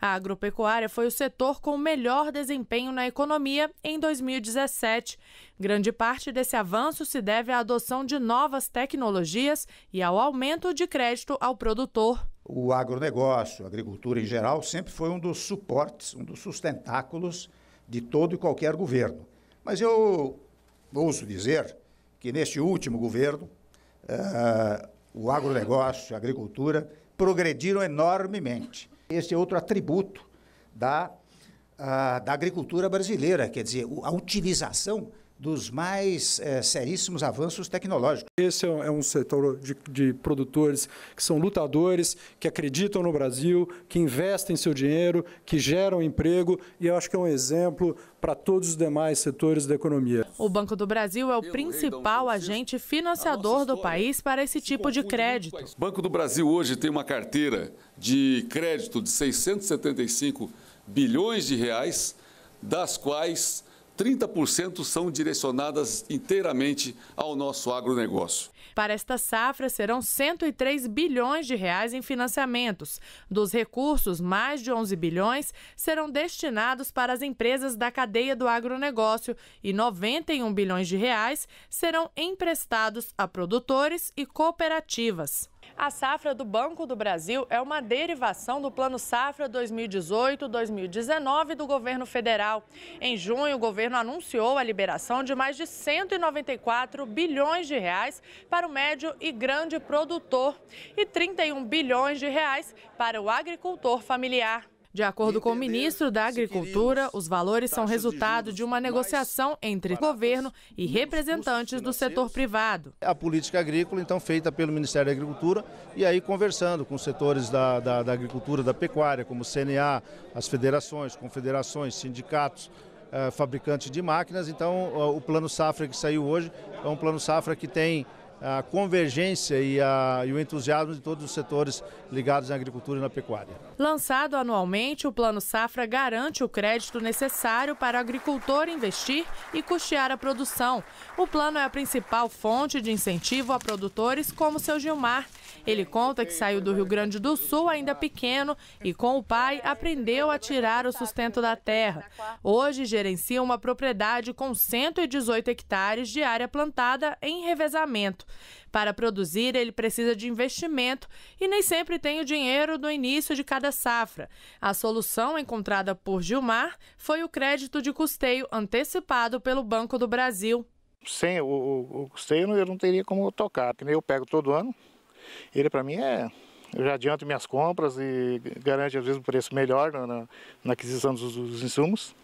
A agropecuária foi o setor com melhor desempenho na economia em 2017. Grande parte desse avanço se deve à adoção de novas tecnologias e ao aumento de crédito ao produtor. O agronegócio, a agricultura em geral, sempre foi um dos suportes, um dos sustentáculos de todo e qualquer governo. Mas eu ouso dizer que neste último governo, uh, o agronegócio, a agricultura progrediram enormemente. Este é outro atributo da, uh, da agricultura brasileira, quer dizer, a utilização dos mais é, seríssimos avanços tecnológicos. Esse é, é um setor de, de, produtores que são lutadores, que acreditam no Brasil, que investem seu dinheiro, que geram emprego e eu acho que é um exemplo para todos os demais setores da economia. O Banco do Brasil é o principal agente financiador do país para esse tipo de crédito. O Banco do Brasil hoje tem uma carteira de crédito de 675 bilhões de reais, das quais 30% são direcionadas inteiramente ao nosso agronegócio. Para esta safra, serão 103 bilhões de reais em financiamentos. Dos recursos, mais de 11 bilhões serão destinados para as empresas da cadeia do agronegócio e 91 bilhões de reais serão emprestados a produtores e cooperativas. A safra do Banco do Brasil é uma derivação do Plano Safra 2018-2019 do governo federal. Em junho, o governo anunciou a liberação de mais de 194 bilhões de reais para o médio e grande produtor e 31 bilhões de reais para o agricultor familiar. De acordo com o ministro da Agricultura, os valores são resultado de uma negociação entre governo e representantes do setor privado. A política agrícola, então, feita pelo Ministério da Agricultura e aí conversando com os setores da, da, da agricultura, da pecuária, como o CNA, as federações, confederações, sindicatos, eh, fabricante de máquinas. Então, o plano safra que saiu hoje é um plano safra que tem a convergência e, a, e, o entusiasmo de todos os setores ligados à agricultura e na pecuária. Lançado anualmente, o Plano Safra garante o crédito necessário para o agricultor investir e custear a produção. O plano é a principal fonte de incentivo a produtores como seu Gilmar. Ele conta que saiu do Rio Grande do Sul ainda pequeno e com o pai aprendeu a tirar o sustento da terra. Hoje gerencia uma propriedade com 118 hectares de área plantada em revezamento. Para produzir, ele precisa de investimento e nem sempre tem o dinheiro no início de cada safra. A solução encontrada por Gilmar foi o crédito de custeio antecipado pelo Banco do Brasil. Sem o, o, o custeio, eu não teria como tocar, porque eu pego todo ano. Ele, para mim, é eu já adianto minhas compras e garante às vezes um preço melhor na, na, na aquisição dos, dos, insumos.